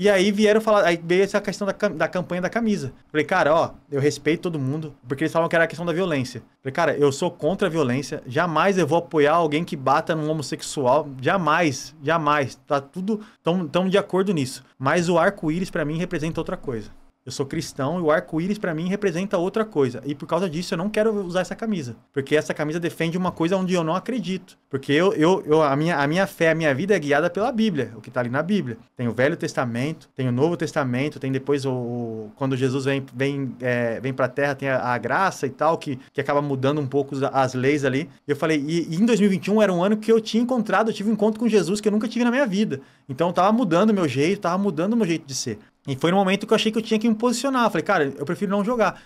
E aí vieram falar, aí veio essa questão da, da campanha da camisa. Falei, cara, ó, eu respeito todo mundo, porque eles falavam que era a questão da violência. Falei, cara, eu sou contra a violência, jamais eu vou apoiar alguém que bata num homossexual, jamais, jamais. Tá tudo, estamos de acordo nisso. Mas o arco-íris para mim representa outra coisa. Eu sou cristão e o arco-íris para mim representa outra coisa. E por causa disso eu não quero usar essa camisa. Porque essa camisa defende uma coisa onde eu não acredito. Porque eu, eu, eu a, minha, a minha fé, a minha vida é guiada pela Bíblia, o que tá ali na Bíblia. Tem o Velho Testamento, tem o Novo Testamento, tem depois o. o quando Jesus vem, vem, é, vem pra terra, tem a, a, graça e tal, que, que acaba mudando um pouco as leis ali. Eu falei, e, e em 2021 era um ano que eu tinha encontrado, eu tive um encontro com Jesus que eu nunca tive na minha vida. Então tava mudando meu jeito, tava mudando meu jeito de ser. E foi no momento que eu achei que eu tinha que me posicionar. Falei, cara, eu prefiro não jogar.